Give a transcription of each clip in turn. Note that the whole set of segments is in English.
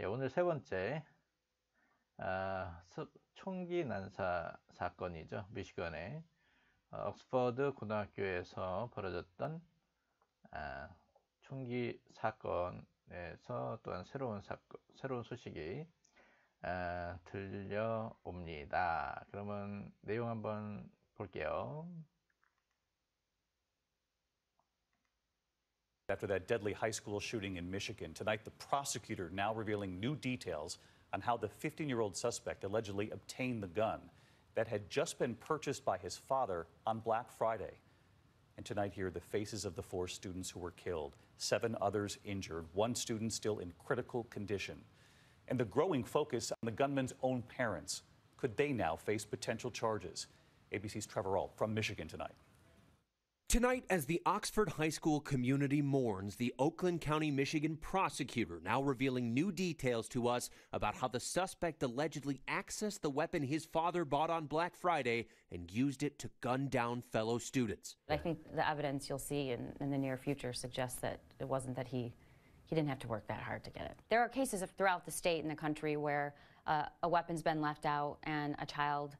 예, 오늘 세 번째 아, 총기 난사 사건이죠. 미시건의 어, 옥스퍼드 고등학교에서 벌어졌던 아, 총기 사건에서 또한 새로운 사건, 새로운 소식이 아, 들려옵니다. 그러면 내용 한번 볼게요. after that deadly high school shooting in Michigan. Tonight, the prosecutor now revealing new details on how the 15 year old suspect allegedly obtained the gun that had just been purchased by his father on Black Friday. And tonight, here are the faces of the four students who were killed, seven others injured, one student still in critical condition. And the growing focus on the gunman's own parents. Could they now face potential charges? ABC's Trevor All from Michigan tonight. Tonight, as the Oxford High School community mourns, the Oakland County, Michigan prosecutor now revealing new details to us about how the suspect allegedly accessed the weapon his father bought on Black Friday and used it to gun down fellow students. I think the evidence you'll see in, in the near future suggests that it wasn't that he he didn't have to work that hard to get it. There are cases of, throughout the state and the country where uh, a weapon's been left out and a child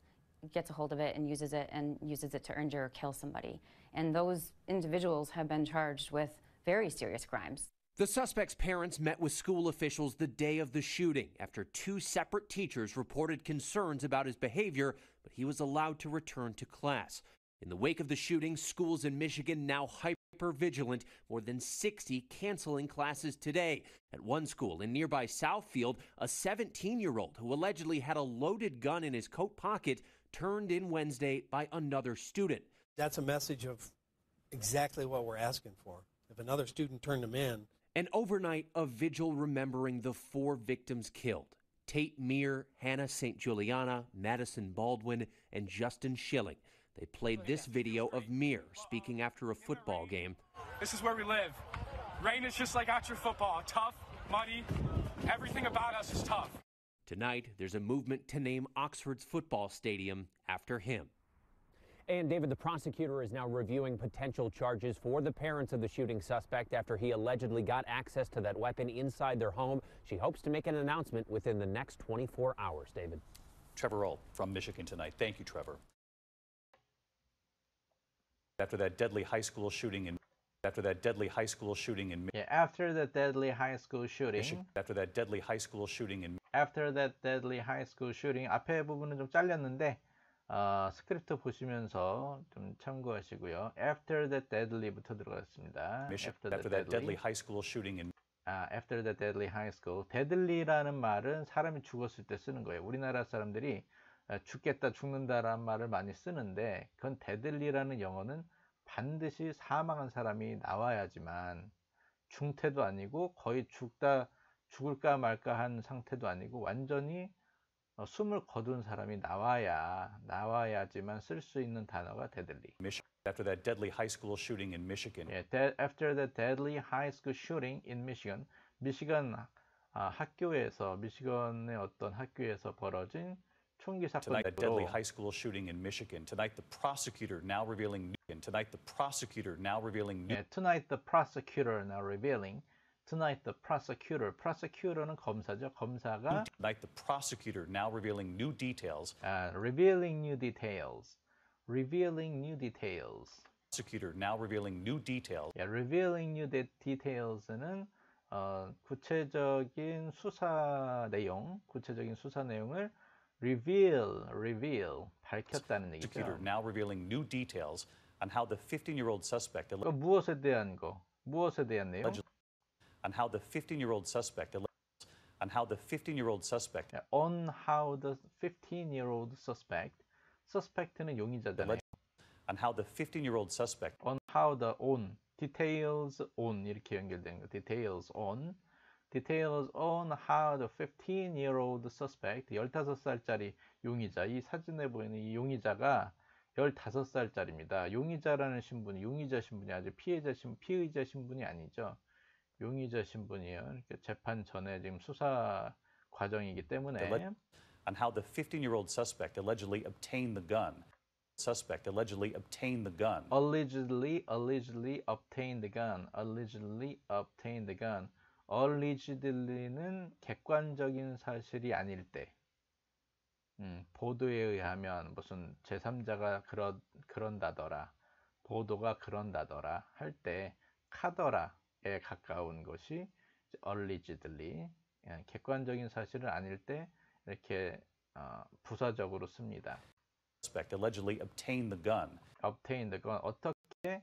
gets a hold of it and uses it and uses it to injure or kill somebody and those individuals have been charged with very serious crimes. The suspect's parents met with school officials the day of the shooting after two separate teachers reported concerns about his behavior, but he was allowed to return to class. In the wake of the shooting, schools in Michigan now hyper vigilant, more than 60 canceling classes today. At one school in nearby Southfield, a 17 year old who allegedly had a loaded gun in his coat pocket turned in Wednesday by another student that's a message of exactly what we're asking for. If another student turned them in. An overnight of vigil remembering the four victims killed Tate Meir, Hannah St. Juliana, Madison Baldwin, and Justin Schilling. They played this video of Meir speaking after a football game. This is where we live. Rain is just like out your football tough, muddy, everything about us is tough. Tonight, there's a movement to name Oxford's football stadium after him. And David, the prosecutor is now reviewing potential charges for the parents of the shooting suspect after he allegedly got access to that weapon inside their home. She hopes to make an announcement within the next 24 hours, David. Trevor Roll from Michigan tonight. Thank you, Trevor. After that deadly high school shooting in after that deadly high school shooting in yeah, after the deadly high school shooting Michigan, after that deadly high school shooting in after that deadly high school shooting 앞에 부분은 좀 잘렸는데 어, 스크립트 보시면서 좀 참고하시고요. After t h e deadly부터 들어갔습니다. After, after that, deadly. high school shooting in 아, after t h e deadly high school. deadly라는 말은 사람이 죽었을 때 쓰는 거예요. 우리나라 사람들이 아, 죽겠다, 죽는다라는 말을 많이 쓰는데 그건 deadly라는 영어는 반드시 사망한 사람이 나와야지만 중태도 아니고 거의 죽다 죽을까 말까 한 상태도 아니고 완전히 어, 숨을 거둔 사람이 나와야 나와야지만 쓸 수 있는 단어가 deadly. After that deadly high school shooting in Michigan. 예, de- after the deadly high school shooting in Michigan, 미시간 아, 학교에서 미시건의 어떤 학교에서 벌어진 총기 사건으로 Tonight, a deadly high school shooting in Michigan. Tonight, the prosecutor now revealing. Tonight, the prosecutor now revealing. 예, tonight, the prosecutor now revealing. Tonight the prosecutor. prosecutor는 검사죠. 검사가 Tonight the prosecutor now revealing new details. 아, revealing new details. revealing new details. Prosecutor now revealing new details. 예, revealing new de details는 어, 구체적인 수사 내용, 구체적인 수사 내용을 reveal, reveal 밝혔다는 얘기죠. Prosecutor now revealing new details on how the 15-year-old suspect 그러니까 무엇에 대한 거, 무엇에 대한 내용? on how the 15-year-old suspect on how the 15-year-old suspect yeah, on how the 15-year-old suspect suspect는 용의자잖아요. on how the 15-year-old suspect on how the on details on 이렇게 연결되는 거 details on details on how the 15-year-old suspect 15살짜리 용의자 이 사진에 보이는 이 용의자가 15살짜리입니다. 용의자라는 신분, 용의자 신분이 아주 피해자 신 피의자 신분이 아니죠. 용의자 신분이에요. 이렇게 재판 전에 지금 수사 과정이기 때문에 on how the 15-year-old suspect allegedly obtained the gun. Suspect allegedly obtained the gun. Allegedly, allegedly obtained the gun. Allegedly obtained the gun. Allegedly는 객관적인 사실이 아닐 때. 음, 보도에 의하면 무슨 제3자가 그런 그런다더라. 보도가 그런다더라 할 때 카더라 가까운 것이 얼리지들리 객관적인 사실은 아닐 때 이렇게 어, 부사적으로 씁니다. allegedly obtained the gun. obtained the gun 어떻게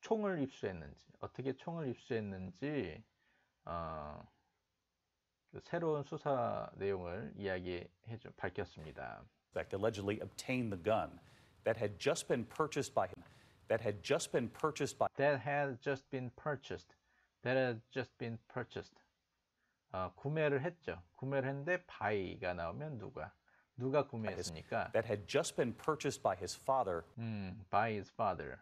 총을 입수했는지 어떻게 총을 입수했는지 어, 새로운 수사 내용을 이야기해 주, 밝혔습니다. allegedly obtained the gun that had just been purchased by him. that had just been purchased by that had just been purchased that has just been purchased. 어, 구매를 했죠. 구매를 했는데 by가 나오면 누가 누가 구매했습니까? That had just been purchased by his father. 음, by his father.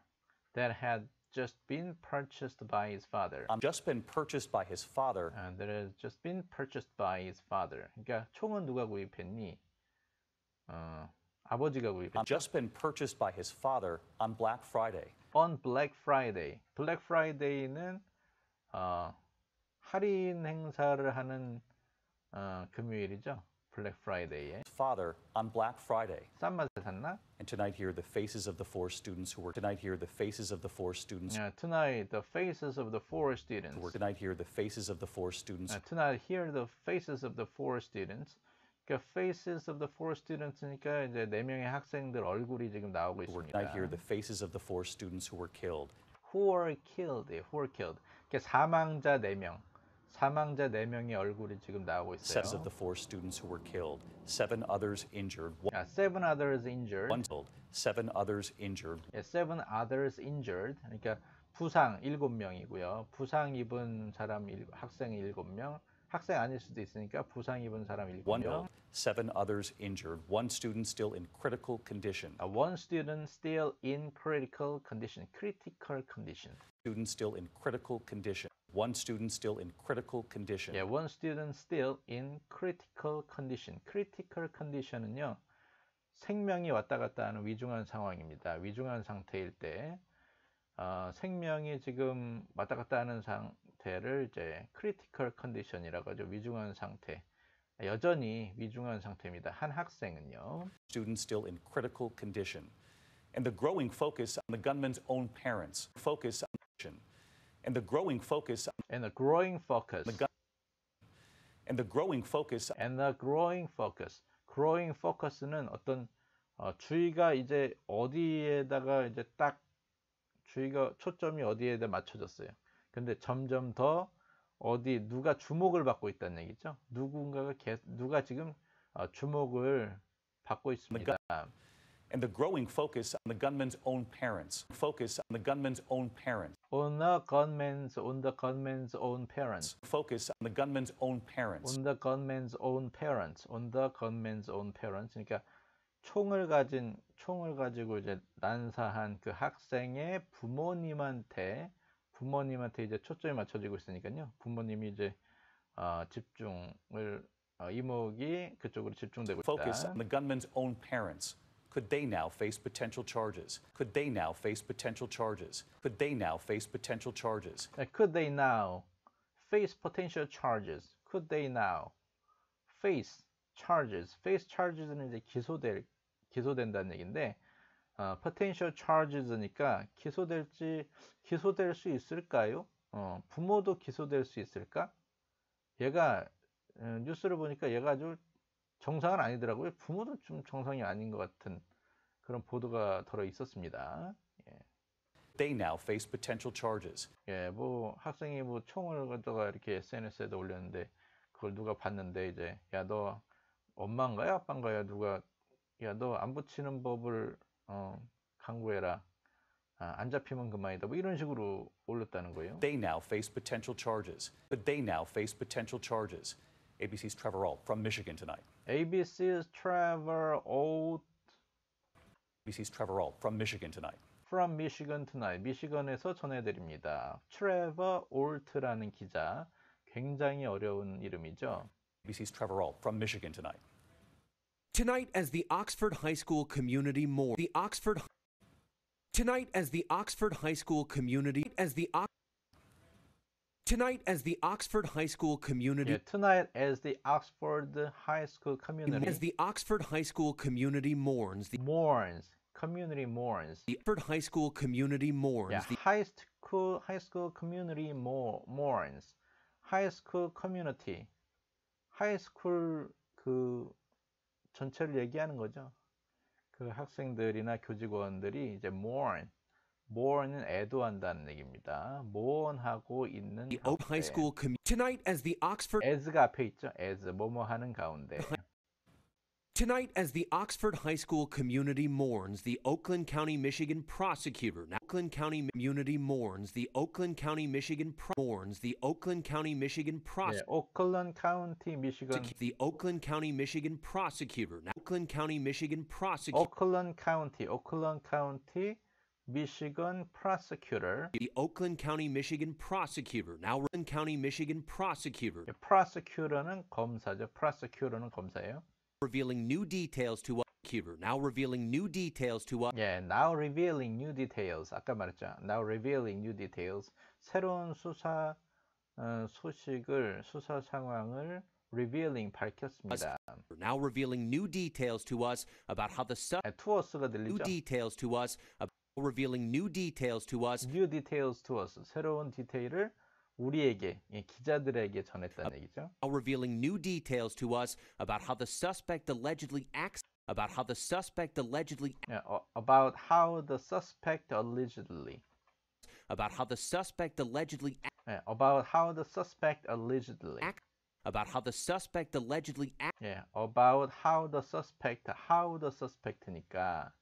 That had just been purchased by his father. Um, just been purchased by his father. And that has just been purchased by his father. 그러니까 총은 누가 구입했니? 어, 아버지가 구입했죠. Um, just been purchased by his father on Black Friday. On Black Friday. Black Friday는 어, 할인 행사를 하는 어, 금요일이죠. 블랙 프라이데이에. Father on Black Friday. 싼 맛에 샀나? And tonight here are the faces of the four students who were tonight here are the faces of the four students. Yeah, tonight the faces of the four students. Were tonight here are the faces of the four students. Yeah, tonight here are the faces of the four students. 그러니까 faces of the four students니까 이제 네 명의 학생들 얼굴이 지금 나오고 있습니다. Tonight here are the faces of the four students who were killed. Who are killed? Who are killed? 이렇게 사망자 4명, 사망자 4명의 얼굴이 지금 나오고 있어요. Seven of the four students who were killed, seven others injured. 아, seven others injured. One killed, seven others injured. 예, seven others injured. 그러니까 부상 7명이고요. 부상 입은 사람 일, 학생 7명, 학생 아닐 수도 있으니까 부상 입은 사람 7명. One killed, seven others injured. One student still in critical condition. 아, one student still in critical condition. critical condition. student still in critical condition. One student still in critical condition. Yeah, one student still in critical condition. critical condition은요. 생명이 왔다 갔다 하는 위중한 상황입니다. 위중한 상태일 때 어, 생명이 지금 왔다 갔다 하는 상태를 이제 critical condition이라고 하죠. 위중한 상태. 여전히 위중한 상태입니다. 한 학생은요. Student still in critical condition. And the growing focus on the gunman's own parents. Focus and the growing focus and the growing focus the and the growing focus and the growing focus growing focus는 어떤 어, 주의가 이제 어디에다가 이제 딱 주의가 초점이 어디에다 맞춰졌어요. 근데 점점 더 어디 누가 주목을 받고 있다는 얘기죠. 누군가가 개, 누가 지금 어, 주목을 받고 있습니다. and the growing focus on the gunman's own parents. Focus on the gunman's own parents. On the gunman's on the gunman's own parents. Focus on the gunman's own parents. On the gunman's own parents. On the gunman's own parents. 그러니까 총을 가진 총을 가지고 이제 난사한 그 학생의 부모님한테 부모님한테 이제 초점이 맞춰지고 있으니까요. 부모님이 이제 어, 집중을 어, 이목이 그쪽으로 집중되고 있다. Focus on the gunman's own parents. Could they now face potential charges? Could they now face potential charges? Could they now face potential charges? could they now face potential charges? Could they now face charges? face charges는 이제 기소될 기소된다는 얘기인데 어, potential charges니까 기소될지 기소될 수 있을까요? 어, 부모도 기소될 수 있을까? 얘가 음, 뉴스를 보니까 얘가 아주 정상은 아니더라고요. 부모도 좀 정상이 아닌 것 같은 그런 보도가 들어 있었습니다. 예. They now face potential charges. 예, 뭐 학생이 뭐 총을 갖다가 이렇게 SNS에도 올렸는데 그걸 누가 봤는데 이제 야 너 엄마인가요, 아빠인가요? 누가 야 너 안 붙이는 법을 어, 강구해라. 아, 안 잡히면 그만이다. 뭐 이런 식으로 올렸다는 거예요. They now face potential charges. But they now face potential charges. ABC's Trevor a l l from Michigan tonight. ABC's Trevor Old ABC's Trevor Ault from Michigan tonight. From Michigan tonight. 미시건에서 전해드립니다. Trevor Alt라는 기자. 굉장히 어려운 이름이죠. ABC's Trevor Ault from Michigan tonight. Tonight as the Oxford High School community mourns the Oxford Tonight as the Oxford High School community as the Tonight, as the Oxford High School community. Yeah, tonight, as the Oxford High School community. As the Oxford High School community mourns. The mourns. Community mourns. The Oxford High School community mourns. Yeah, the high school high school community mourns. High school community. High school 그 전체를 얘기하는 거죠. 그 학생들이나 교직원들이 이제 mourn. 애도한다는 얘기입니다. 있는 the High School tonight as the Oxford as가 앞에 있죠. as 뭐뭐 하는 가운데 Tonight, as the Oxford High School community mourns the Oakland County, Michigan prosecutor, now Oakland County community mourns the Oakland County, Michigan mourns the Oakland County, Michigan prosecutor. Yeah, Oakland County, Michigan. The Oakland County, Michigan prosecutor, now Oakland County, Michigan prosecutor. Oakland County, Oakland County. Michigan prosecutor. The Oakland County, Michigan prosecutor. Now Oakland County, Michigan prosecutor. prosecutor는 검사죠. prosecutor는 검사예요. Revealing new details to prosecutor. Now revealing new details to us. Yeah, now revealing new details. 아까 말했죠. Now revealing new details. 새로운 수사 어, 소식을 수사 상황을 revealing 밝혔습니다. Now revealing new details to us about how the New details to us. About revealing new details to us. New details to us. 새로운 디테일을 우리에게 기자들에게 전했다는 얘기죠. revealing new details to us about how the suspect allegedly acts about how the suspect allegedly yeah, about how the suspect allegedly about how the suspect allegedly yeah, about how the suspect allegedly about how the suspect allegedly yeah about how the suspect how the suspect니까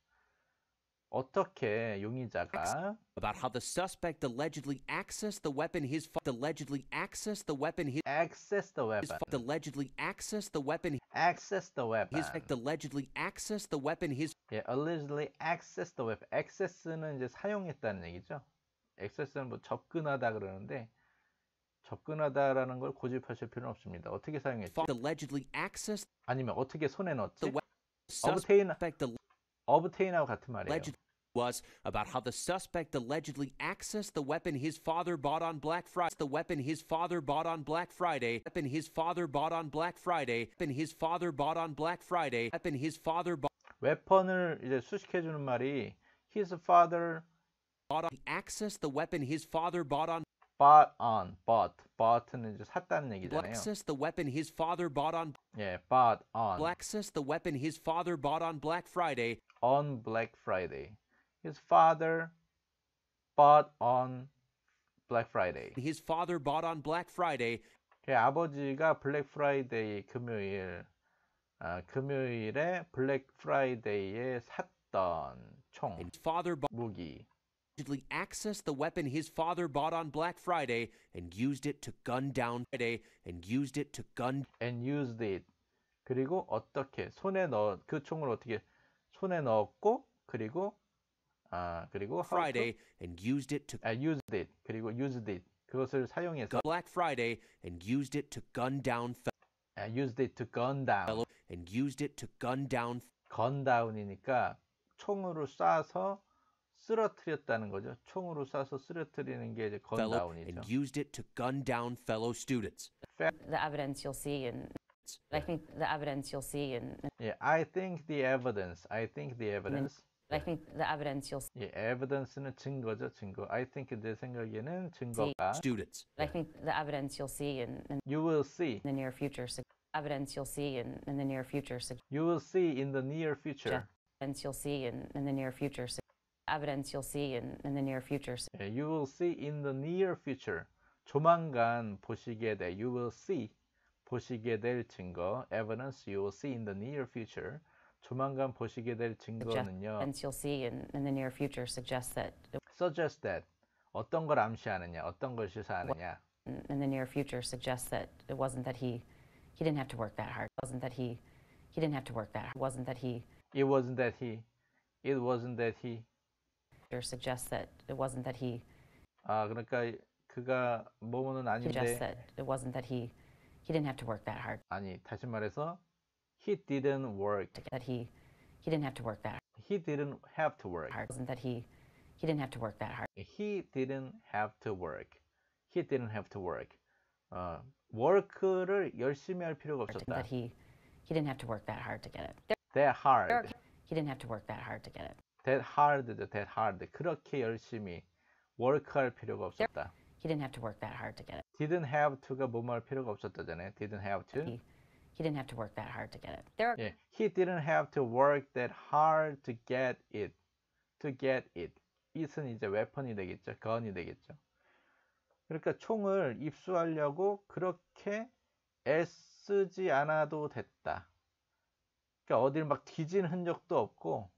어떻게 용의자가 about how the suspect allegedly accessed the weapon his allegedly accessed the weapon his accessed the weapon his allegedly accessed the weapon accessed the weapon his allegedly accessed the weapon his 예, allegedly accessed the weapon access는 이제 사용했다는 얘기죠. access는 뭐 접근하다 그러는데 접근하다라는 걸 고집하실 필요는 없습니다. 어떻게 사용했지? allegedly accessed 아니면 어떻게 손에 넣었지? obtain obtain하고 같은 말이에요. was about how the suspect allegedly accessed the weapon his father bought on Black Friday. The weapon his father bought on Black Friday. Weapon his father bought on Black Friday. Weapon his father bought on Black Friday. Weapon his father bought. 웨펀을 이제 수식해 주는 말이 his father bought on. Access the weapon his father bought on. bought on bought bought는 이제 샀다는 얘기잖아요. Access the weapon his father bought on. 예, bought on. Access the weapon his father bought on Black Friday. on Black Friday his father bought on Black Friday. His father bought on Black Friday. 제 아버지가 블랙 프라이데이 금요일 아, 금요일에 블랙 프라이데이에 샀던 총 father 무기 accessed the weapon his father bought on Black Friday and used it to gun down Friday and used it to gun and used it 그리고 어떻게 손에 넣어 그 총을 어떻게 손에 넣었고 그리고 그리고 Friday and used it to 아, used it 그리고 used it 그것을 사용해서 Black Friday and used it to gun down 아, used it to gun down and used it to gun down gun down이니까 총으로 쏴서 쓰러뜨렸다는 거죠. 총으로 쏴서 쓰러뜨리는 게 이제 gun down이죠. and used it to gun down fellow students. The evidence you'll see in I think the evidence you'll see in Yeah, I think the evidence. I think the evidence. I think the evidence you'll see. 예, evidence는 증거죠, 증거. I think 내 생각에는 증거가 students. I think the evidence you'll see in, in you will see in the near future. Evidence you'll see in, in the near future. You will see in the near future. Evidence you'll see in, in the near future. Evidence you'll see in, in the near future. 예, you will see in the near future. 조만간 보시게 돼. You will see 보시게 될 증거. Evidence you will see in the near future. 조만간 보시게 될 증거는요. suggest that 어떤 걸 암시하느냐, 어떤 걸 시사하느냐. in the near future suggests that it wasn't that he he didn't have to work that hard. It wasn't that he he didn't have to work that hard. It wasn't that he it wasn't that he it wasn't that he or suggests that it wasn't that he 아 그러니까 그가 뭐뭐는 아닌데 suggests that it wasn't that he he didn't have to work that hard. 아니 다시 말해서 He didn't work. That he, he didn't have to work that hard. He didn't have to work. Hard. Wasn't that he, he didn't have to work that hard. He didn't have to work. He didn't have to work. 어, uh, work를 열심히 할 필요가 없었다. That he, he didn't have to work that hard to get it. that hard. he didn't have to work that hard to get it. That hard, that hard. 그렇게 열심히 work할 필요가 없었다. he didn't have to work that hard to get it. Didn't have to가 뭐뭐할 필요가 없었다잖아요. Didn't have to. He, he didn't have to work that hard to get it. There are- yeah. He didn't have to work that hard to get it. To get it. it은 이제 웨폰이 되겠죠. 건이 되겠죠. 그러니까 총을 입수하려고 그렇게 애쓰지 않아도 됐다. 그러니까 어딜 막 뒤진 흔적도 없고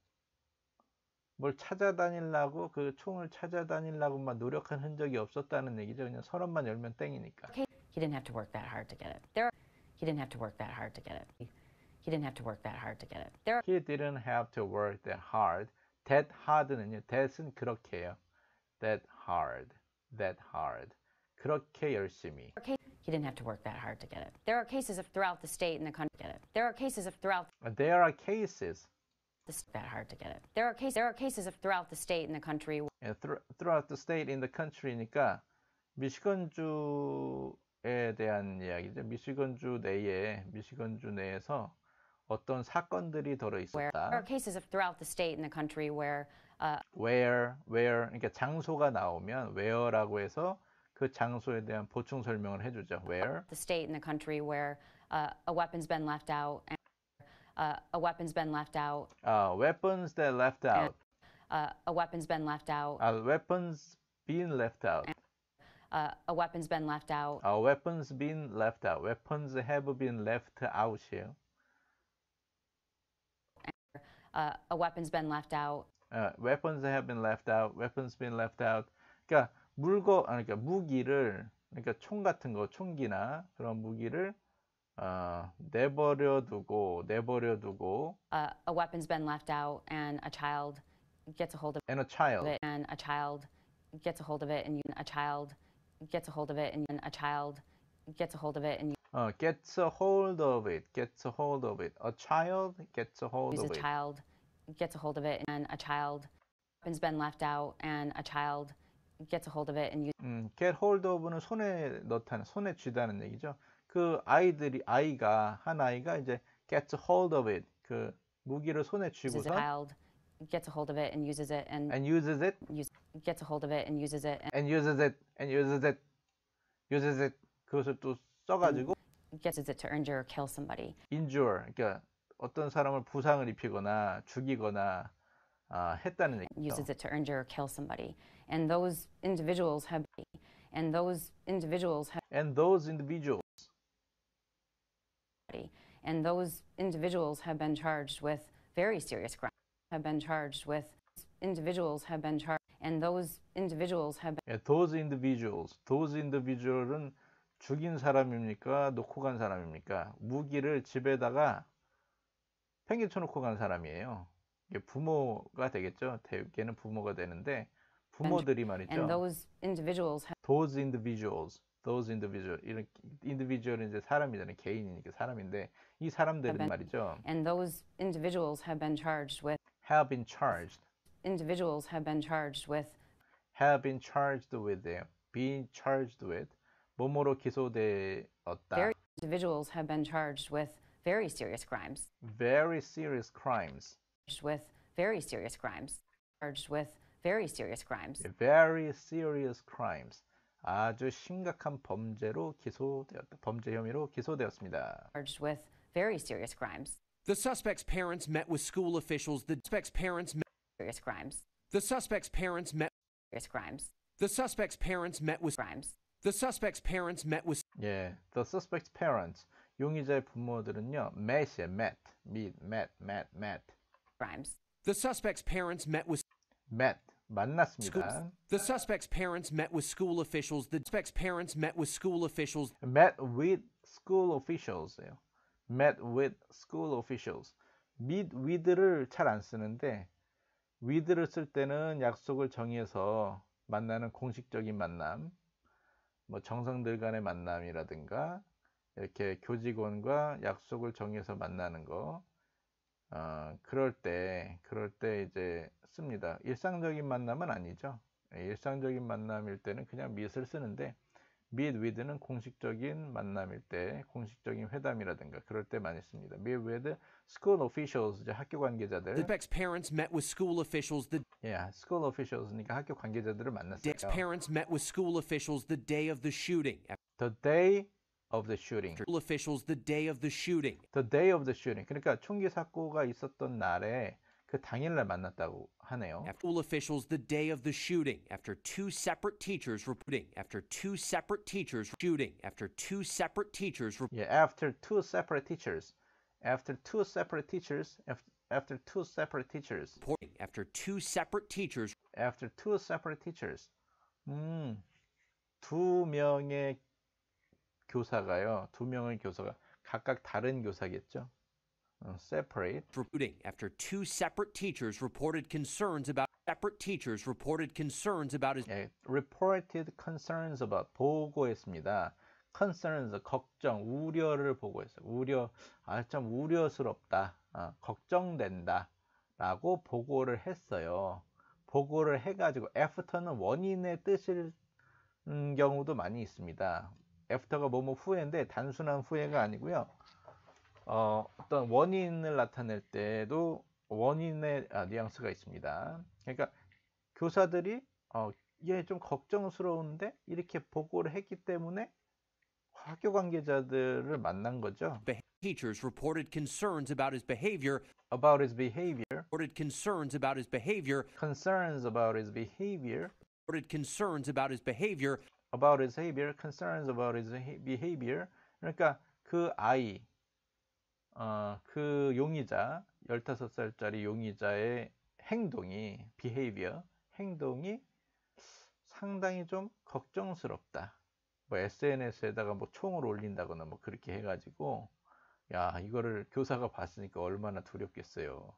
뭘 찾아다니려고 그 총을 찾아다니려고 막 노력한 흔적이 없었다는 얘기죠. 그냥 서랍만 열면 땡이니까. He didn't have to work that hard to get it. There He didn't have to work that hard to get it. He, didn't have to work that hard to get it. There he didn't have to work that hard. That hard는요. that은 그렇게요. That hard. That hard. 그렇게 열심히. Okay. He didn't have to work that hard to get it. There are cases of throughout the state and the country get it. There are cases of throughout. Uh, there are cases. This, that hard to get it. There are cases. There are cases of throughout the state and the country. And th throughout the state in the country니까 미시건주 에 대한 이야기죠. 미시건주 내에 미시건주 내에서 어떤 사건들이 더러 있었다. Where cases throughout the state and the country where uh... where where 그러니까 장소가 나오면 where라고 해서 그 장소에 대한 보충 설명을 해주죠. Where the state and the country where uh, a weapon's been left out and uh, a weapon's been left out. 아, weapons that left out. And, uh, a weapon's been left out. 아, weapons been left out. uh, a weapon's been left out. Our weapons been left out. Weapons have been left out here. Uh, a weapon's been left out. Uh, weapons have been left out. Weapons been left out. 그러니까 물건, 그러니까 무기를, 그러니까 총 같은 거, 총기나 그런 무기를 어, 내버려 두고 내버려 두고. Uh, a weapon's been left out, and a child gets a hold of. And a child. It, and a child gets a hold of it, and you, a child gets a hold of it and a child gets a hold of it and uh, gets a hold of it gets a hold of it a child gets a hold of a it a child gets a hold of it and a child has been left out and a child gets a hold of it and you 음, get hold of는 손에 넣다는 손에 쥐다는 얘기죠. 그 아이들이 아이가 한 아이가 이제 gets hold of it 그 무기를 손에 쥐고서 a child gets a hold of it and uses it and, and uses it gets a hold of it and uses it and, and uses it and uses it uses it 그것을 또 써가지고 uses it to injure or kill somebody. injure 그러니까 어떤 사람을 부상을 입히거나 죽이거나 아, 했다는 얘기죠. uses it to injure or kill somebody. and those individuals have and those individuals have and those individuals and those individuals have been charged with very serious crimes have been charged with individuals have been charged And those individuals have been... Yeah, those individuals. Those individual은 죽인 사람입니까? 놓고 간 사람입니까? 무기를 집에다가 팽개쳐 놓고 간 사람이에요. 이게 부모가 되겠죠. 대개는 부모가 되는데 부모들이 말이죠. And those individuals have... Those individuals. those individual 이런 individual은 이제 사람이잖아요 개인이니까 사람인데 이 사람들은 말이죠. And those individuals have been charged with have been charged individuals have been charged with have been charged with them, eh, being charged with 몸으로 기소되었다. Very individuals have been charged with very serious crimes. Very serious crimes. With very serious crimes. Charged with very serious crimes. Very serious crimes. 아주 심각한 범죄로 기소되었다. 범죄 혐의로 기소되었습니다. Charged with very serious crimes. The suspect's parents met with school officials. The suspect's parents met serious crimes. The suspect's parents met serious crimes. The suspect's parents met with crimes. The suspect's parents met with 예, the suspect's parents 용의자의 부모들은요, met이에요, met, meet, met, met, met. crimes. The suspect's parents met with met 만났습니다. School, the suspect's parents met with school officials. The suspect's parents met with school officials. Met with school officials. Met with school officials. Meet with를 잘 안 쓰는데 위드를 쓸 때는 약속을 정해서 만나는 공식적인 만남, 뭐정성들 간의 만남이라든가 이렇게 교직원과 약속을 정해서 만나는 거 어, 그럴 때 그럴 때 이제 씁니다. 일상적인 만남은 아니죠. 예, 일상적인 만남일 때는 그냥 미스를 쓰는데 meet with는 공식적인 만남일 때, 공식적인 회담이라든가 그럴 때 많이 씁니다. meet with school officials, 학교 관계자들. The Beck's parents met with school officials the yeah, school officials니까 학교 관계자들을 만났어요. Dick's parents met with school officials the day of the shooting. The day of the shooting. School officials the day of the shooting. The day of the shooting. 그러니까 총기 사고가 있었던 날에 그 당일날 만났다고 하네요. school officials the day of the shooting after two separate teachers reporting after two separate teachers shooting after two separate teachers Yeah, after two separate teachers. After two separate teachers after, after two separate teachers reporting after two separate teachers after two separate teachers. 음. Hmm. 두 명의 교사가요. 두 명의 교사가 각각 다른 교사겠죠. separate. Recruiting after two separate teachers reported concerns about separate teachers reported concerns about his 예, reported concerns about 보고했습니다. concerns 걱정 우려를 보고했어요. 우려 아 참 우려스럽다. 아, 걱정된다라고 보고를 했어요. 보고를 해가지고 after는 원인의 뜻일 경우도 많이 있습니다. after가 뭐뭐 후회인데 단순한 후회가 아니고요. 어, 어떤 원인을 나타낼 때도 원인의 아, 뉘앙스가 있습니다. 그러니까 교사들이 어, 얘좀 걱정스러운데 이렇게 보고를 했기 때문에 학교 관계자들을 만난 거죠. Teachers reported concerns about his behavior. About his behavior. Reported concerns about his behavior. Concerns about his behavior. Reported concerns about his behavior. About his behavior. Concerns about his behavior. 그러니까 그 아이 어, 그 용의자 15살짜리 용의자의 행동이 behavior 행동이 상당히 좀 걱정스럽다. 뭐 SNS에다가 뭐 총을 올린다거나 뭐 그렇게 해가지고 야 이거를 교사가 봤으니까 얼마나 두렵겠어요.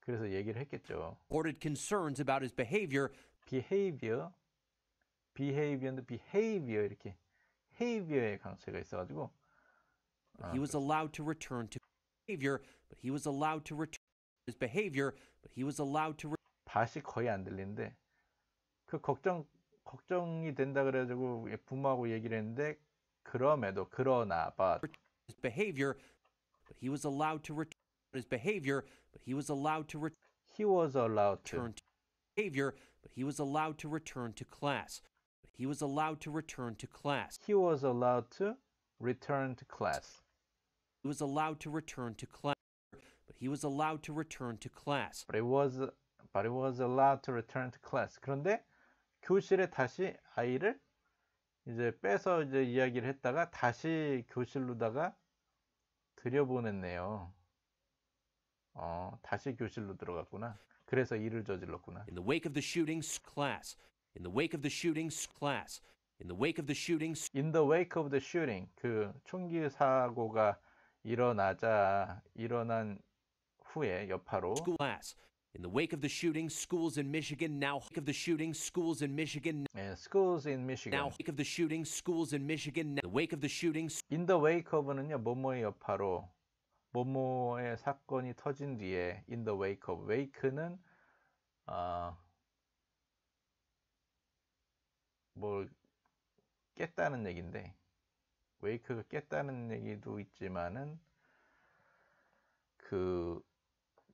그래서 얘기를 했겠죠. Ordered concerns about his behavior. behavior, b e h a v i o r behavior 이렇게 behavior에 강세가 있어가지고 but ah, he was allowed to return to behavior, but he was allowed to return his behavior, but he was allowed to 다시 거의 안 들리는데 그 걱정 걱정이 된다 그래가지고 부모하고 얘기를 했는데 그럼에도 그러나 봐 his behavior, but he was allowed to return his behavior, but he was allowed to return he was allowed to return to behavior, but he was allowed to return to class. But he was allowed to return to class. He was allowed to return to class. He was allowed to return to class. But he was allowed to return to class. But he was, but he was allowed to return to class. 그런데 교실에 다시 아이를 이제 빼서 이제 이야기를 했다가 다시 교실로다가 들여보냈네요. 어, 다시 교실로 들어갔구나. 그래서 일을 저질렀구나. In the wake of the shootings, class. In the wake of the shootings, class. In the wake of the shootings. In the wake of the shooting. 그 총기 사고가 일어나자 일어난 후에 여파로 glass. In the wake of the shooting, schools in Michigan now of the shooting, schools in Michigan 예, schools in Michigan. now wake of the shooting, schools in Michigan now the wake of the shooting in the wake of는요 뭐뭐의 여파로 뭐뭐의 사건이 터진 뒤에 in the wake of wake는 어, 뭘 깼다는 얘긴데 웨이크가 깼다는 얘기도 있지만은 그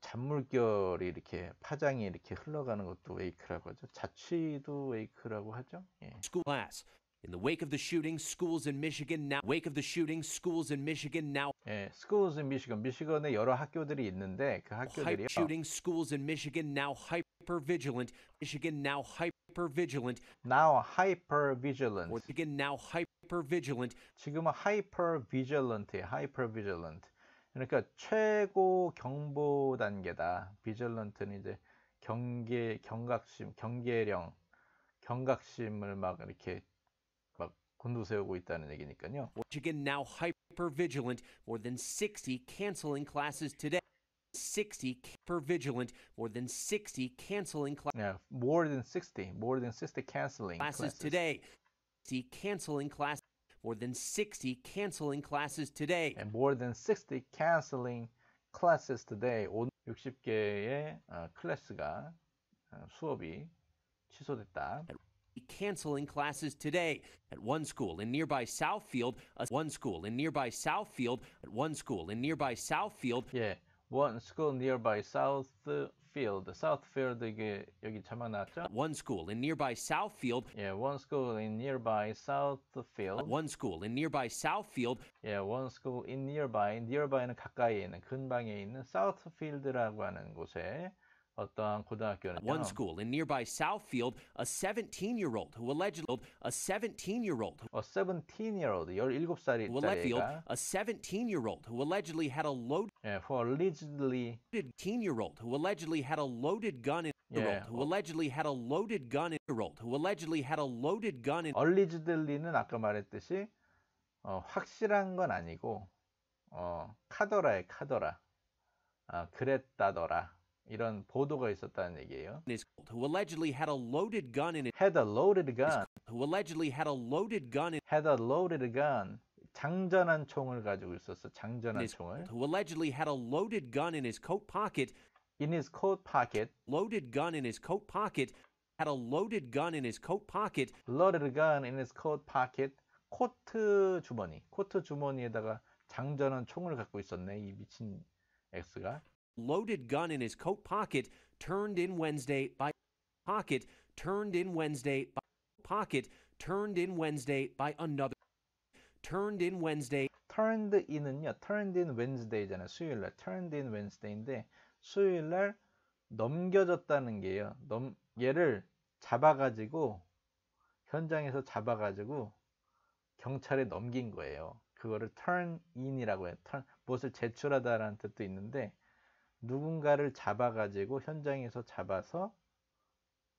잔물결이 이렇게 파장이 이렇게 흘러가는 것도 웨이크라고 하죠. 자취도 웨이크라고 하죠. 예. Class. In the wake of the shooting, schools in Michigan now. Wake of the shooting, schools in Michigan now. 예, schools in Michigan. 미시건에 여러 학교들이 있는데 그 학교들이 shooting schools in Michigan now hype. hyper vigilant. Michigan now hyper vigilant. Now hyper vigilant. Michigan now hyper vigilant. 지금은 hyper vigilant, hyper vigilant. 그러니까 최고 경보 단계다. vigilant는 이제 경계, 경각심, 경계령, 경각심을 막 이렇게 막 곤두세우고 있다는 얘기니까요. Michigan now hyper vigilant. More than 60 canceling classes today. 60 per vigilant, more than 60 canceling classes. Yeah, more than 60, more than 60 canceling classes, classes. today. 60 canceling classes, more than 60 canceling classes today. And more than 60 canceling classes today. 60개의 어, 클래스가 수업이 취소됐다. canceling classes today at one school in nearby Southfield, a one school in nearby Southfield, at one school in nearby Southfield. Yeah. One school nearby Southfield. Southfield 이게 여기 잘 나왔죠? One school in nearby Southfield. Yeah, one school in nearby Southfield. One school in nearby Southfield. Yeah, one school in nearby. Nearby는 가까이에 있는 근방에 있는 Southfield라고 하는 곳에 one school in nearby Southfield, a 17-year-old who allegedly a 17-year-old a 17-year-old 17살이 who allegedly a 17-year-old who allegedly had a loaded yeah, who allegedly 18-year-old who allegedly had a loaded gun in yeah. who allegedly had a loaded gun in who allegedly had a loaded gun in allegedly는 아까 말했듯이 어, 확실한 건 아니고 어, 카더라의 카더라 아, 그랬다더라 이런 보도가 있었다는 얘기예요. Who allegedly had a loaded gun in had a loaded gun. Who allegedly had a loaded gun in had a loaded gun. 장전한 총을 가지고 있었어. 장전한 총을. Who allegedly had a loaded gun in his coat pocket. In his coat pocket. Loaded gun in his coat pocket. Had a loaded gun in his coat pocket. Loaded gun in his coat pocket. 코트 주머니, 코트 주머니에다가 장전한 총을 갖고 있었네. 이 미친 X가. loaded gun in his coat pocket turned in Wednesday by pocket turned in Wednesday by pocket turned in Wednesday by another turned in Wednesday turned in은요 turned in Wednesday잖아요 수요일날 turned in Wednesday인데 수요일날 넘겨졌다는 게요 넘 얘를 잡아가지고 현장에서 잡아가지고 경찰에 넘긴 거예요 그거를 turn in이라고 해요 turn, 무엇을 제출하다라는 뜻도 있는데 누군가를 잡아가지고 현장에서 잡아서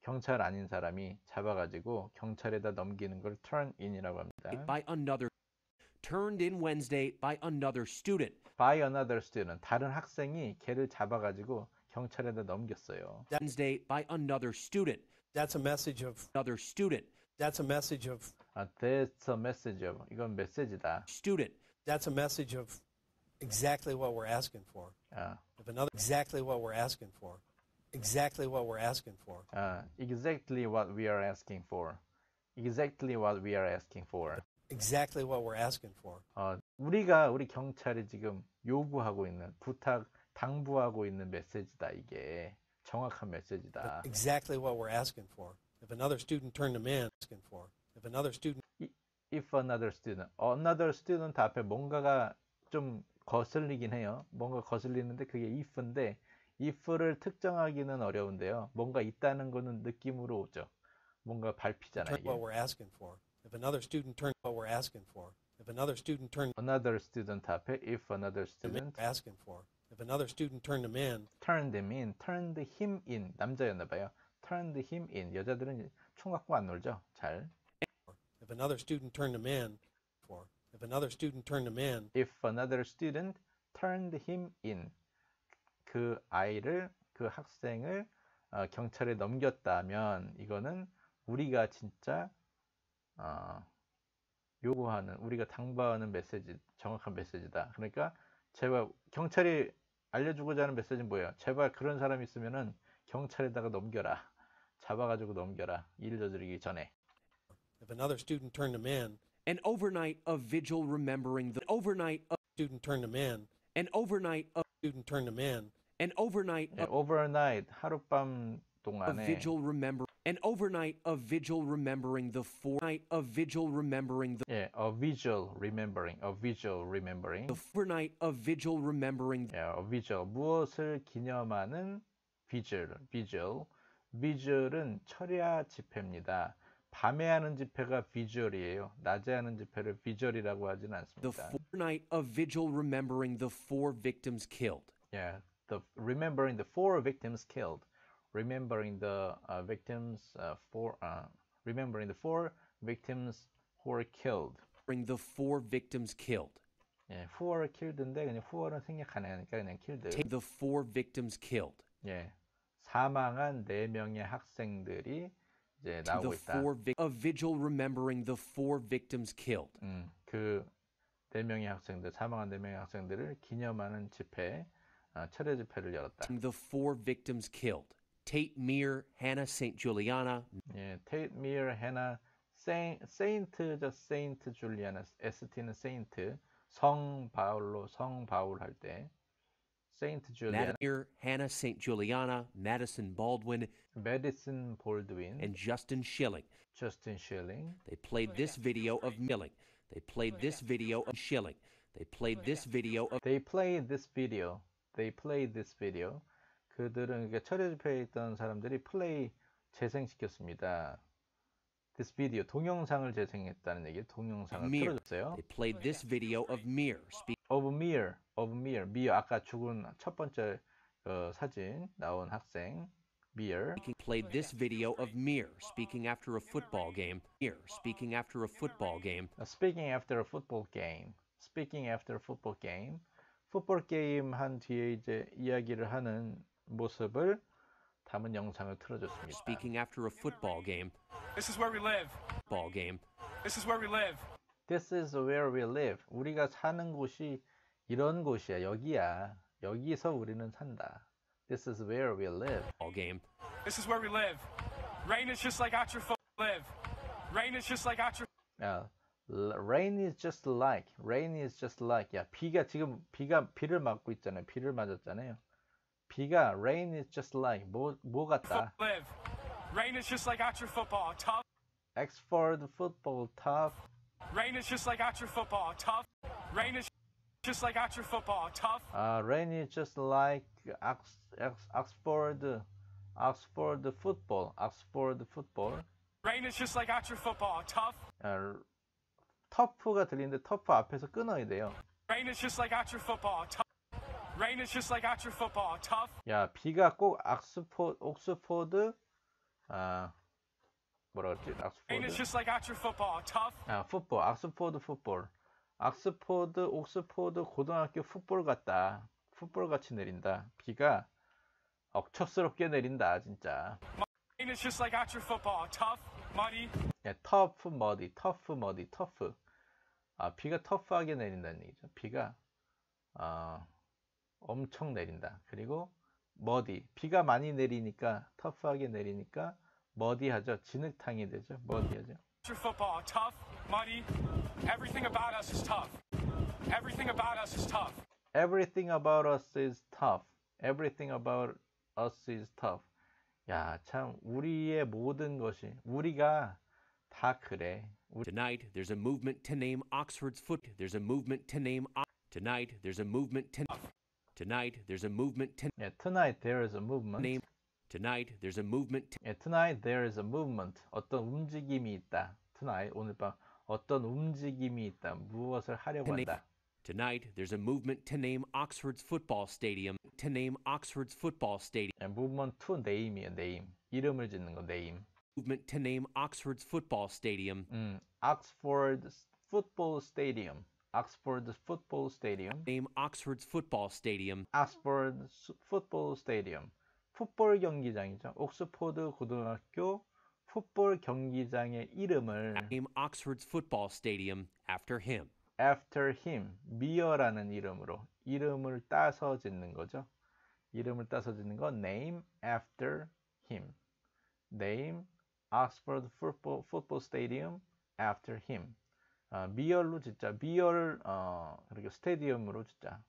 경찰 아닌 사람이 잡아가지고 경찰에다 넘기는 걸 turn in이라고 합니다. By another turned in Wednesday by another student. By another student 다른 학생이 걔를 잡아가지고 경찰에다 넘겼어요. Wednesday by another student. That's a message of another student. That's a message of. 아, that's a message of. 이건 메시지다. Student. That's a message of. exactly what we're asking for. Uh, if another exactly what we're asking for. Exactly what we're asking for. Uh, exactly what we are asking for. Exactly what we are asking for. Exactly what we're asking for. 어, 우리가 우리 경찰이 지금 요구하고 있는 부탁 당부하고 있는 메시지다 이게 정확한 메시지다. Exactly what we're asking for. If another student turned him in, asking for. If another student. If another student. Another student 앞에 뭔가가 좀 거슬리긴 해요. 뭔가 거슬리는데 그게 if인데 if를 특정하기는 어려운데요. 뭔가 있다는 거는 느낌으로 오죠. 뭔가 밟히잖아요. What we're asking for. If another student turns what we're asking for. If another student turned another student 앞에 if another student asking for. If another student turned him in. Turned him in. Turned him in. 남자였나 봐요. Turned him in. 여자들은 총 갖고 안 놀죠. 잘. If another student turned him in for. If another student turned him in. If another student turned him in. 그 아이를 그 학생을 어, 경찰에 넘겼다면 이거는 우리가 진짜 어, 요구하는 우리가 당부하는 메시지 정확한 메시지다. 그러니까 제발 경찰이 알려주고자 하는 메시지는 뭐예요? 제발 그런 사람이 있으면은 경찰에다가 넘겨라. 잡아가지고 넘겨라. 일 저지르기 전에. If another student turned him in, an overnight of vigil remembering the overnight of student turned him in, an overnight of student turned him in, an overnight yeah, overnight 하룻밤 동안에 a vigil remember an overnight of vigil remembering the four night of vigil remembering the yeah a vigil remembering a vigil remembering the overnight of vigil remembering the, yeah a vigil 무엇을 기념하는 vigil vigil vigil은 철야 집회입니다. 밤에 하는 집회가 비절이에요. 낮에 하는 집회를 비절이라고 하지는 않습니다. The fortnight of vigil remembering the four victims killed. Yeah, the remembering the four victims killed. Remembering the uh, victims uh, four uh, remembering the four victims who were killed. Remembering the four victims killed. 예, who were killed인데 그냥 who were는 생략 안 하니까 그냥 killed. Take the four victims killed. 예, 사망한 네 명의 학생들이 이제 나오고 있다. a vigil remembering the four victims killed. 음, 그 명의 학생들, 사망한 네 명의 학생들을 기념하는 집회, 어, 철회 집회를 열었다. The four victims killed. Tate Meir, Hannah St. Juliana. 예, Tate Meir, Hannah Saint, Saint죠. Saint Juliana. ST는 Saint. 성 바울로 성 바울 할 때. Saint Juliana. Nadir, Hannah St. Juliana, Madison Baldwin, Madison Baldwin, and Justin Schilling. Justin Schilling. They played this video of Milling. They played this video of Schilling. They played this video of. They played this video. They played this video. 그들은 이게 철회집회에 있던 사람들이 플레이 재생시켰습니다. This video 동영상을 재생했다는 얘기 동영상을 틀어줬어요. They played this video of Mir of Mir, of Mir, Mir 아까 죽은 첫 번째 그 사진 나온 학생 Mir. He played this video of Mir speaking after a football game. Mir speaking after a football game. Uh, speaking after a football game. Speaking after a football game. Football game 한 뒤에 이제 이야기를 하는 모습을 담은 영상을 틀어줬습니다. Speaking after a football game. This is where we live. Ball game. This is where we live. This is where we live. 우리가 사는 곳이 이런 곳이야. 여기야. 여기서 우리는 산다. This is where we live. All game. This is where we live. Rain is just like out your Live. Rain is just like out your. Yeah. Rain is just like. Rain is just like. 야 비가 지금 비가 비를 맞고 있잖아요. 비를 맞았잖아요. 비가 rain is just like 뭐뭐 뭐 같다. Live. Rain is just like out your football. Tough. Exford football tough. Rain is just like actual football, tough. Rain is just like actual football, tough. Uh, rain is just like Ox Ox Oxford, Oxford football, Oxford football. Rain is just like actual football, tough. Uh, 터프가 들리는데 터프 앞에서 끊어야 돼요. Rain is just like actual football, tough. Rain is just like actual football, tough. 야 비가 꼭 악스포 옥스포드 아 뭐라 그랬지? 악스포드. 아, 풋볼. 악스포드 풋볼. 악스포드, 옥스포드 고등학교 풋볼 같다. 풋볼 같이 내린다. 비가 억척스럽게 내린다, 진짜. It's just like out o u r football. Tough, muddy. 예, tough, muddy, tough, muddy, tough. 아, 비가 터프하게 내린다는 얘기죠. 비가 어, 엄청 내린다. 그리고 머디 비가 많이 내리니까 터프하게 내리니까 머디하죠. 진흙탕이 되죠. 머디하죠. football tough, muddy. Everything about us is tough. Everything about us is tough. Everything about us is tough. Everything about us is tough. 야, 참 우리의 모든 것이 우리가 다 그래. Tonight there's a movement to name Oxford's foot. There's a movement to name Tonight there's a movement to Tonight there's a movement to yeah, Tonight there is a movement name Tonight there's a movement. Yeah, tonight there is a movement. 어떤 움직임이 있다. Tonight 오늘 밤 어떤 움직임이 있다. 무엇을 하려고 한다. Tonight there's a movement to name Oxford's football stadium. To name Oxford's football stadium. Yeah, movement to name이에요. Name. 이름을 짓는 거 name. Movement to name Oxford's football stadium. 음, Oxford football stadium. Oxford football stadium. Name Oxford's football stadium. Oxford football stadium. 풋볼 경기장이죠. 옥스포드 고등학교 풋볼 경기장의 이름을 Name Oxford's football stadium after him. after him, 미어라는 이름으로 이름을 따서 짓는 거죠. 이름을 따서 짓는 건 name after him. name Oxford football, football stadium after him. 아, 미열로 진짜 미열 어, 그리고 스테디움으로 진짜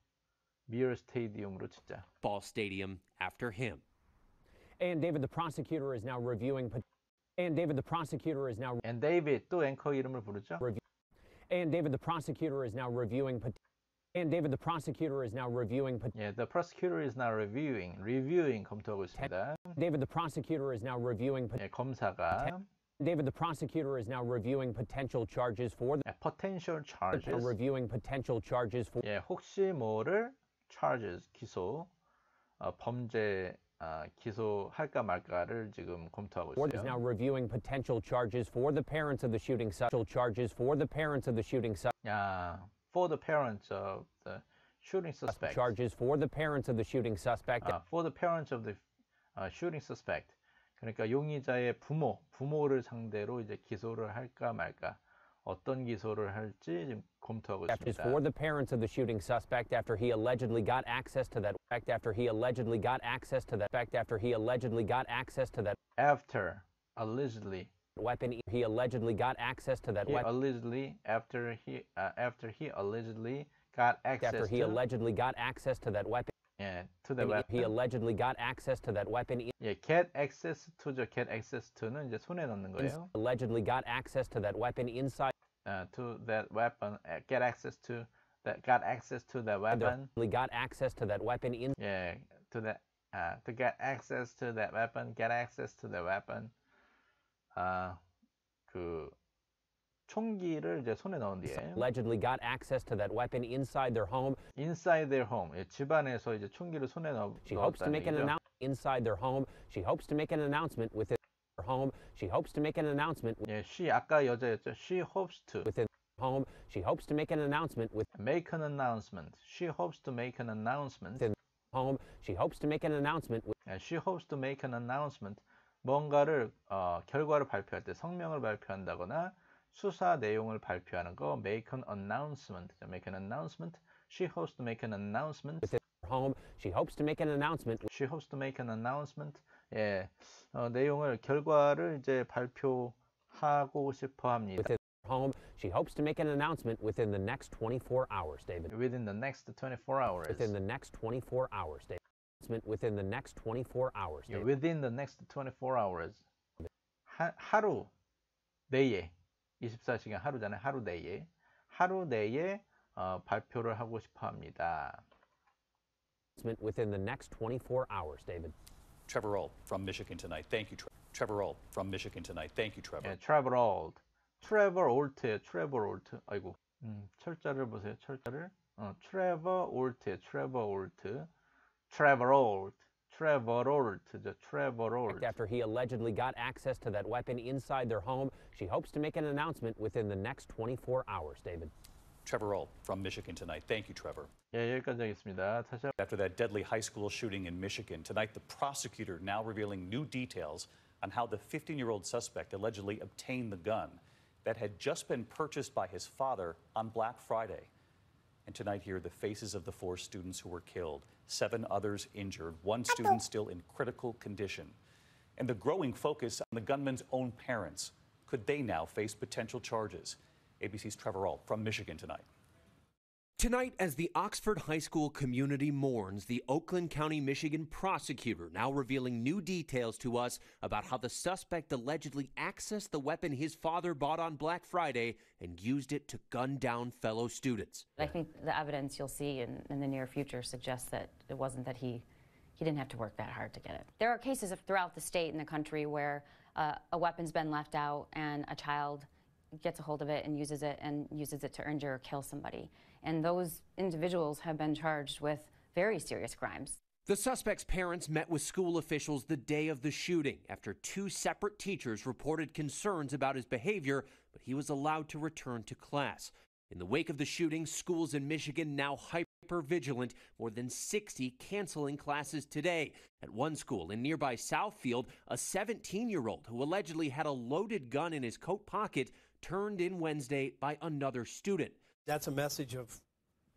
미열 스테디움으로 진짜. Ball stadium after him. And David, the prosecutor, is now reviewing. And David, the prosecutor, is now. And David 또 앵커 이름을 부르죠. and David, the prosecutor, is now reviewing. And David, the prosecutor, is now reviewing. Yeah, the prosecutor is now reviewing. Reviewing 검토하고 있습니다. David, the prosecutor, is now reviewing. 예, 검사가. David, the prosecutor, is now reviewing potential charges for. The, potential charges. Reviewing potential charges for. 예, 혹시 뭐를 charges 기소. 범죄 기소할까 말까를 지금 검토하고 있어요. is now reviewing potential charges for the parents of the shooting suspect. charges for the parents of the shooting suspect. Yeah, for the parents of the shooting suspect. charges for the parents of the shooting suspect. 아, for the parents of the shooting suspect. 그러니까 용의자의 부모, 부모를 상대로 이제 기소를 할까 말까. 어떤 기소를 할지 지금 검토하고 있습니다. for the parents of the shooting suspect after he allegedly got access to that fact after he allegedly got access to that fact after he allegedly got access to that after allegedly weapon he allegedly got access to that weapon allegedly after he uh, after he allegedly got access after he to allegedly got access to that weapon yeah to the weapon he allegedly got access to that weapon Yeah, get access to the get access to to는 이제 손에 넣는 거예요 allegedly got access to that weapon inside uh, to that weapon uh, get access to that got access to the weapon. They got access to that weapon in. Yeah, to the uh, to get access to that weapon, get access to the weapon. 아그 uh, 총기를 이제 손에 넣은 뒤에 allegedly got access to that weapon inside their home. Inside their home. 예, 집안에서 이제 총기를 손에 넣, She hopes to make an announcement inside their home. She hopes to make an announcement within her home. She hopes to make an announcement. 예, she 아까 여자였죠. She hopes to within home. She hopes to make an announcement with make an announcement. She hopes to make an announcement home. She hopes to make an announcement with and she hopes to make an announcement 뭔가를 어, 결과를 발표할 때 성명을 발표한다거나 수사 내용을 발표하는 거 make an announcement. make an announcement. She hopes to make an announcement home. She hopes to make an announcement. She hopes to make an announcement. 예. 어, 내용을 결과를 이제 발표하고 싶어 합니다. home. She hopes to make an announcement within the next 24 hours, David. Within the next 24 hours. Within the next 24 hours, David. Within the next 24 hours. David. Yeah, within the next 24 hours. 하루 내에 24시간 하루잖아요. 하루 내에 하루 내에 어, 발표를 하고 싶어합니다. Announcement Within the next 24 hours, David. Trevor Old from Michigan tonight. Thank you, Trevor Old from Michigan tonight. Thank you, Trevor. Yeah, Trevor Old. 트레버 올트에 트레버 올트 아이고 음, 철자를 보세요 철자를 어, 트레버 올트에 트레버 올트 트레버 올트 Trevor Olt, Trevor Olt. After he allegedly got access to that weapon inside their home, she hopes to make an announcement within the next 24 hours, David. Trevor Olt from Michigan tonight. Thank you, Trevor. After that deadly high school shooting in Michigan, tonight the prosecutor now revealing new details on how the 15-year-old suspect allegedly obtained the gun that had just been purchased by his father on Black Friday. And tonight here, the faces of the four students who were killed, seven others injured, one student still in critical condition. And the growing focus on the gunman's own parents. Could they now face potential charges? ABC's Trevor All from Michigan tonight. Tonight, as the Oxford High School community mourns, the Oakland County, Michigan prosecutor now revealing new details to us about how the suspect allegedly accessed the weapon his father bought on Black Friday and used it to gun down fellow students. I think the evidence you'll see in, in the near future suggests that it wasn't that he he didn't have to work that hard to get it. There are cases of, throughout the state and the country where uh, a weapon's been left out and a child gets a hold of it and uses it and uses it to injure or kill somebody. And those individuals have been charged with very serious crimes. The suspect's parents met with school officials the day of the shooting after two separate teachers reported concerns about his behavior, but he was allowed to return to class. In the wake of the shooting, schools in Michigan now hyper vigilant, more than 60 canceling classes today. At one school in nearby Southfield, a 17 year old who allegedly had a loaded gun in his coat pocket turned in Wednesday by another student. That's a message of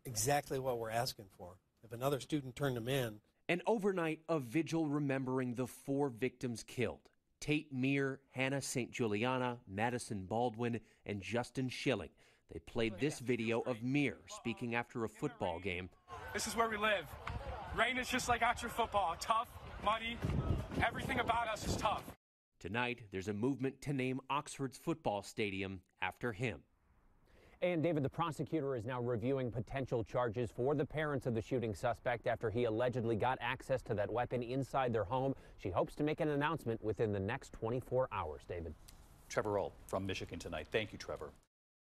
exactly what we're asking for. If another student turned them in. An overnight, a vigil remembering the four victims killed Tate Meir, Hannah St. Juliana, Madison Baldwin, and Justin Schilling. They played this video of Meir speaking after a football game. This is where we live. Rain is just like after football tough, muddy, everything about us is tough. Tonight, there's a movement to name Oxford's football stadium after him. And David, the prosecutor is now reviewing potential charges for the parents of the shooting suspect after he allegedly got access to that weapon inside their home. She hopes to make an announcement within the next 24 hours, David. Trevor Roll from Michigan tonight. Thank you, Trevor.